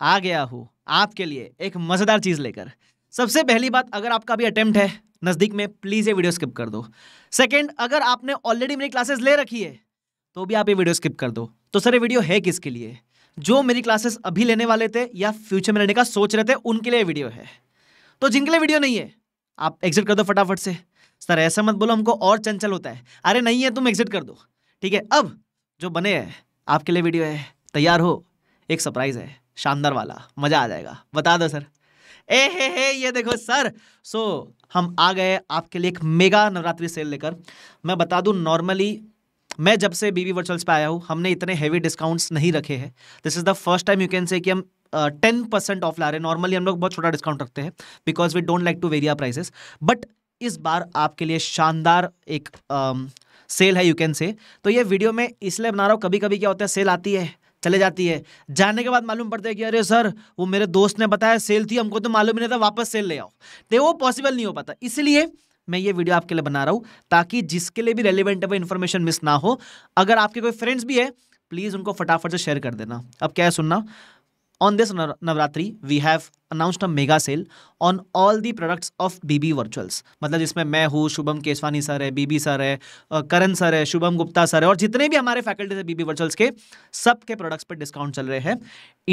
आ गया हूँ आपके लिए एक मज़ेदार चीज़ लेकर सबसे पहली बात अगर आपका भी अटैम्प्ट है नज़दीक में प्लीज़ ये वीडियो स्किप कर दो सेकेंड अगर आपने ऑलरेडी मेरी क्लासेस ले रखी है तो भी आप ये वीडियो स्किप कर दो तो सर ये वीडियो है किसके लिए जो मेरी क्लासेस अभी लेने वाले थे या फ्यूचर में लेने का सोच रहे थे उनके लिए वीडियो है तो जिनके लिए वीडियो नहीं है आप एग्जिट कर दो फटाफट से सर ऐसा मत बोलो हमको और चंचल होता है अरे नहीं है तुम एग्जिट कर दो ठीक है अब जो बने हैं आपके लिए वीडियो है तैयार हो एक सरप्राइज़ है शानदार वाला मज़ा आ जाएगा बता दो सर ए हे हे ये देखो सर सो हम आ गए आपके लिए एक मेगा नवरात्रि सेल लेकर मैं बता दूं नॉर्मली मैं जब से बीवी वर्चुअल्स पे आया हूँ हमने इतने हैवी डिस्काउंट्स नहीं रखे हैं this is the first time you can say कि हम टेन परसेंट ऑफ ला रहे हैं नॉर्मली हम लोग बहुत छोटा डिस्काउंट रखते हैं because we don't like to vary prices but इस बार आपके लिए शानदार एक सेल है यू कैन से तो ये वीडियो में इसलिए बना रहा हूँ कभी कभी क्या होता है सेल आती है चले जाती है जाने के बाद मालूम पड़ता है कि अरे सर वो मेरे दोस्त ने बताया सेल थी हमको तो मालूम ही नहीं था वापस सेल ले आओ तो वो पॉसिबल नहीं हो पाता इसलिए मैं ये वीडियो आपके लिए बना रहा हूँ ताकि जिसके लिए भी रेलिवेंट है वो इन्फॉर्मेशन मिस ना हो अगर आपके कोई फ्रेंड्स भी है प्लीज़ उनको फटाफट से शेयर कर देना अब क्या है सुनना On this Navratri, we have announced a mega sale on all the products of BB वर्चुअल्स मतलब जिसमें मैं हूँ शुभम केसवानी सर है बीबी सर है करण सर है शुभम गुप्ता सर है और जितने भी हमारे फैकल्टीज है बीबी वर्चुअल्स के सब के प्रोडक्ट्स पर डिस्काउंट चल रहे हैं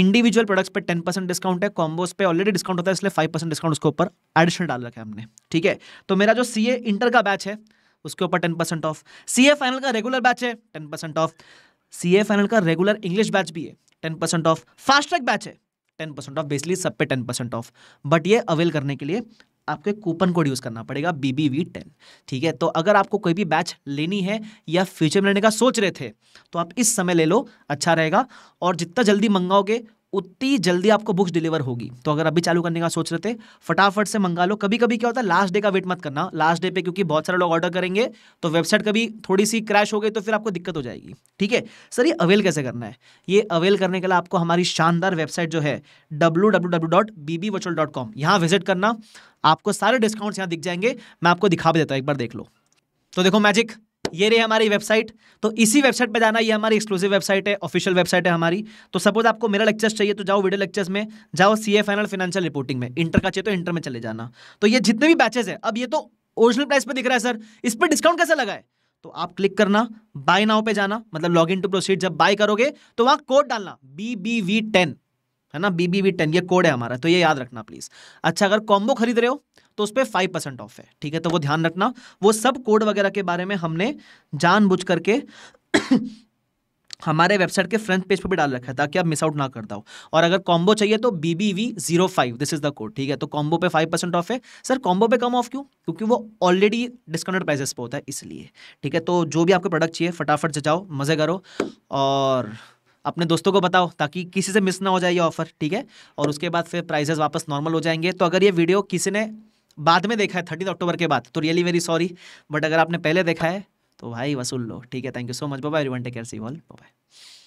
इंडिविजुअल प्रोडक्ट्स पर टेन परसेंट डिस्काउंट है कॉम्बोज पे ऑलरेडी डिस्काउंट होता है इसलिए फाइव परसेंट डिस्काउंट उसके ऊपर एडिशनल डाल रखा है हमने ठीक है तो मेरा जो सी ए इंटर का बैच है उसके ऊपर ten percent off C A final का रेगुलर बैच है ten percent off C A final का रेगुलर इंग्लिश बैच भी है ten percent off fast track batch है टेन परसेंट ऑफ बेसिकली सब पे टेन परसेंट ऑफ बट ये avail करने के लिए आपको एक कूपन कोड यूज़ करना पड़ेगा बी बी वी टेन ठीक है तो अगर आपको कोई भी बैच लेनी है या फ्यूचर में लेने का सोच रहे थे तो आप इस समय ले लो अच्छा रहेगा और जितना जल्दी मंगाओगे उतनी जल्दी आपको बुक्स डिलीवर होगी तो अगर अभी चालू करने का सोच रहे थे फटाफट से मंगा लो कभी कभी क्या होता है लास्ट डे का वेट मत करना लास्ट डे पे क्योंकि बहुत सारे लोग ऑर्डर करेंगे तो वेबसाइट कभी थोड़ी सी क्रैश हो गई तो फिर आपको दिक्कत हो जाएगी ठीक है सर ये अवेल कैसे करना है ये अवेल करने के लिए आपको हमारी शानदार वेबसाइट जो है W W W dot dot com visit करना आपको सारे डिस्काउंट्स यहाँ दिख जाएंगे मैं आपको दिखा भी देता हूँ एक बार देख लो तो देखो मैजिक ये रही हमारी वेबसाइट तो इसी वेबसाइट पे जाना ये हमारी एक्सक्लूसिव वेबसाइट है ऑफिशियल वेबसाइट है हमारी तो सपोज आपको मेरा लेक्चर्स चाहिए तो जाओ वीडियो लेक्चर्स में जाओ सी एफ एनल फाइनेंशियल रिपोर्टिंग में इंटर का चाहिए तो इंटर में चले जाना तो ये जितने भी बैचेस है अब ये तो ओरिजिनल प्राइस पर दिख रहा है सर इस पर डिस्काउंट कैसे लगा है तो आप क्लिक करना बाय नाउ पे जाना मतलब लॉग इन टू प्रोसीड जब बाय करोगे तो वहां कोड डालना बी बी वी टेन है ना बी बी वी टेन ये कोड है हमारा तो ये याद रखना प्लीज अच्छा अगर कॉम्बो खरीद रहे हो तो उस पर फाइव परसेंट ऑफ है ठीक है तो वो ध्यान रखना वो सब कोड वगैरह के बारे में हमने जानबूझ करके हमारे वेबसाइट के फ्रंट पेज पर भी डाल रखा है ताकि आप मिस आउट ना कर दो और अगर कॉम्बो चाहिए तो B B V zero five this is the code ठीक है तो कॉम्बो पे फाइव परसेंट ऑफ है सर कॉम्बो पे कम ऑफ क्यों क्योंकि वो ऑलरेडी डिस्काउंटेड प्राइजेस पे होता है इसलिए ठीक है तो जो भी आपको प्रोडक्ट चाहिए फटाफट से जाओ मज़े करो और अपने दोस्तों को बताओ ताकि किसी से मिस ना हो जाए ये ऑफर ठीक है और उसके बाद फिर प्राइजेस वापस नॉर्मल हो जाएंगे तो अगर ये वीडियो किसी ने बाद में देखा है थर्टीन अक्टूबर के बाद तो रियली वेरी सॉरी बट अगर आपने पहले देखा है तो भाई वसूल लो ठीक है थैंक यू सो मच बाबा everyone take care see all bye